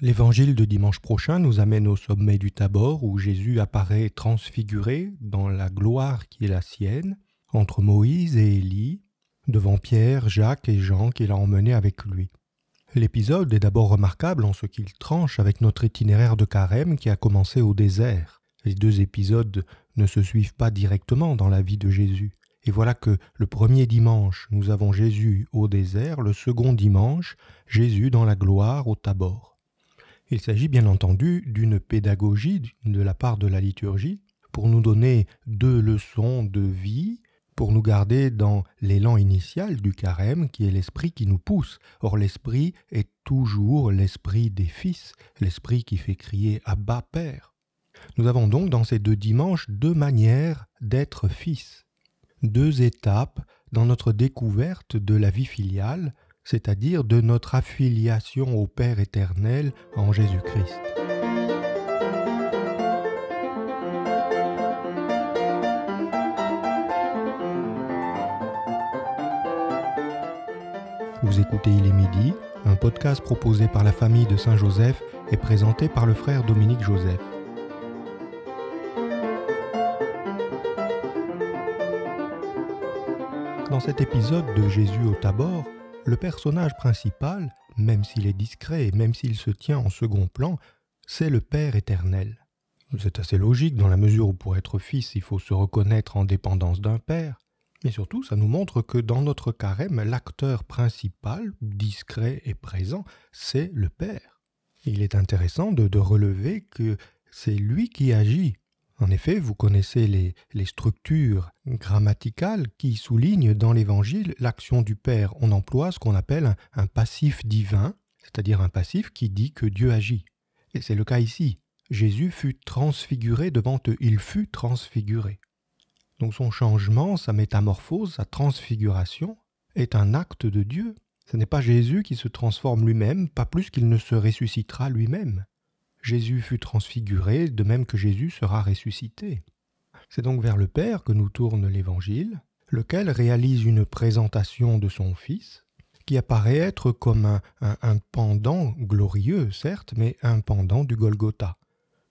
L'évangile de dimanche prochain nous amène au sommet du Tabor où Jésus apparaît transfiguré dans la gloire qui est la sienne, entre Moïse et Élie, devant Pierre, Jacques et Jean qu'il a emmenés avec lui. L'épisode est d'abord remarquable en ce qu'il tranche avec notre itinéraire de carême qui a commencé au désert. Les deux épisodes ne se suivent pas directement dans la vie de Jésus. Et voilà que le premier dimanche, nous avons Jésus au désert, le second dimanche, Jésus dans la gloire au Tabor. Il s'agit bien entendu d'une pédagogie de la part de la liturgie pour nous donner deux leçons de vie, pour nous garder dans l'élan initial du carême qui est l'esprit qui nous pousse. Or l'esprit est toujours l'esprit des fils, l'esprit qui fait crier à bas Père. Nous avons donc dans ces deux dimanches deux manières d'être fils, deux étapes dans notre découverte de la vie filiale c'est-à-dire de notre affiliation au Père éternel en Jésus-Christ. Vous écoutez Il est midi, un podcast proposé par la famille de Saint-Joseph et présenté par le frère Dominique Joseph. Dans cet épisode de Jésus au tabord », le personnage principal, même s'il est discret et même s'il se tient en second plan, c'est le Père éternel. C'est assez logique dans la mesure où pour être fils il faut se reconnaître en dépendance d'un Père, mais surtout ça nous montre que dans notre carême l'acteur principal, discret et présent, c'est le Père. Il est intéressant de, de relever que c'est lui qui agit en effet, vous connaissez les, structures grammaticales qui soulignent dans l'Évangile l'action du Père. On emploie ce qu'on appelle un, un passif divin, c'est-à-dire un passif qui dit que Dieu agit. Et c'est le cas ici. Jésus fut transfiguré devant eux, il fut transfiguré. Donc son changement, sa métamorphose, sa transfiguration est un acte de Dieu. Ce n'est pas Jésus qui se transforme lui-même, pas plus qu'il ne se ressuscitera lui-même. Jésus fut transfiguré, de même que Jésus sera ressuscité. C'est donc vers le Père que nous tourne l'Évangile, lequel réalise une présentation de son Fils, qui apparaît être comme un, un, pendant glorieux, certes, mais un pendant du Golgotha.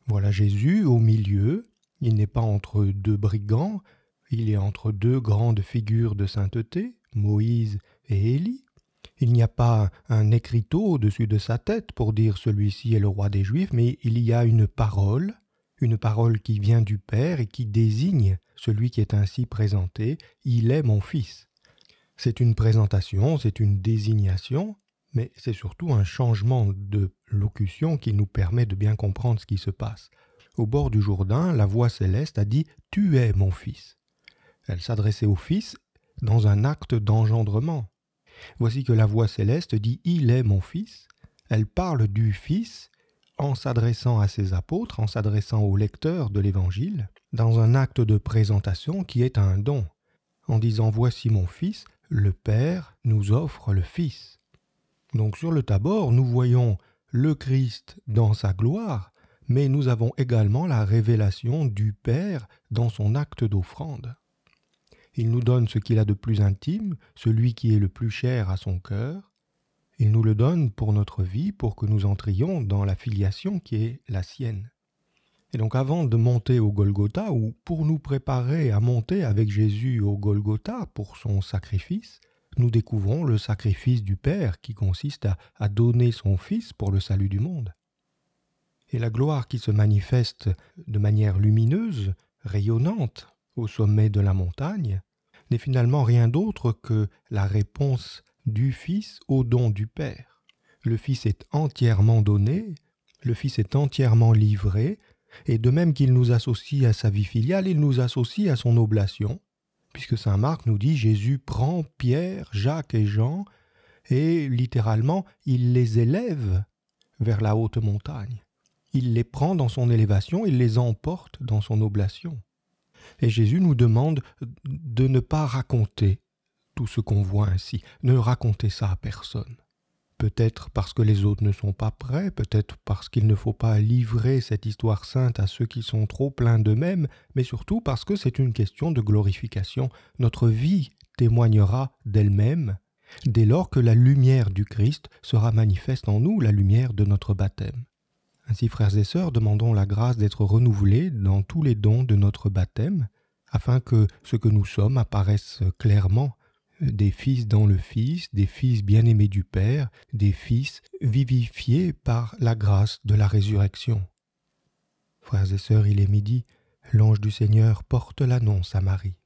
Voilà Jésus au milieu, il n'est pas entre deux brigands, il est entre deux grandes figures de sainteté, Moïse et Élie, il n'y a pas un écriteau au-dessus de sa tête pour dire celui-ci est le roi des Juifs, mais il y a une parole, une parole qui vient du Père et qui désigne celui qui est ainsi présenté, il est mon Fils. C'est une présentation, c'est une désignation, mais c'est surtout un changement de locution qui nous permet de bien comprendre ce qui se passe. Au bord du Jourdain, la voix céleste a dit ⁇ Tu es mon Fils ⁇ Elle s'adressait au Fils dans un acte d'engendrement. Voici que la voix céleste dit Il est mon Fils. Elle parle du Fils en s'adressant à ses apôtres, en s'adressant au lecteur de l'Évangile, dans un acte de présentation qui est un don, en disant Voici mon Fils, le Père nous offre le Fils. Donc sur le tabord, nous voyons le Christ dans sa gloire, mais nous avons également la révélation du Père dans son acte d'offrande. Il nous donne ce qu'il a de plus intime, celui qui est le plus cher à son cœur. Il nous le donne pour notre vie, pour que nous entrions dans la filiation qui est la sienne. Et donc avant de monter au Golgotha, ou pour nous préparer à monter avec Jésus au Golgotha pour son sacrifice, nous découvrons le sacrifice du Père qui consiste à, à donner son Fils pour le salut du monde. Et la gloire qui se manifeste de manière lumineuse, rayonnante, au sommet de la montagne, n'est finalement rien d'autre que la réponse du Fils au don du Père. Le Fils est entièrement donné, le Fils est entièrement livré, et de même qu'il nous associe à sa vie filiale, il nous associe à son oblation, puisque Saint Marc nous dit Jésus prend Pierre, Jacques et Jean, et littéralement il les élève vers la haute montagne. Il les prend dans son élévation, il les emporte dans son oblation. Et Jésus nous demande de ne pas raconter tout ce qu'on voit ainsi, ne raconter ça à personne. Peut-être parce que les autres ne sont pas prêts, peut-être parce qu'il ne faut pas livrer cette histoire sainte à ceux qui sont trop pleins d'eux-mêmes, mais surtout parce que c'est une question de glorification. Notre vie témoignera d'elle-même dès lors que la lumière du Christ sera manifeste en nous, la lumière de notre baptême. Ainsi, frères et sœurs, demandons la grâce d'être renouvelés dans tous les dons de notre baptême, afin que ce que nous sommes apparaisse clairement des fils dans le Fils, des fils bien-aimés du Père, des fils vivifiés par la grâce de la résurrection. Frères et sœurs, il est midi, l'ange du Seigneur porte l'annonce à Marie.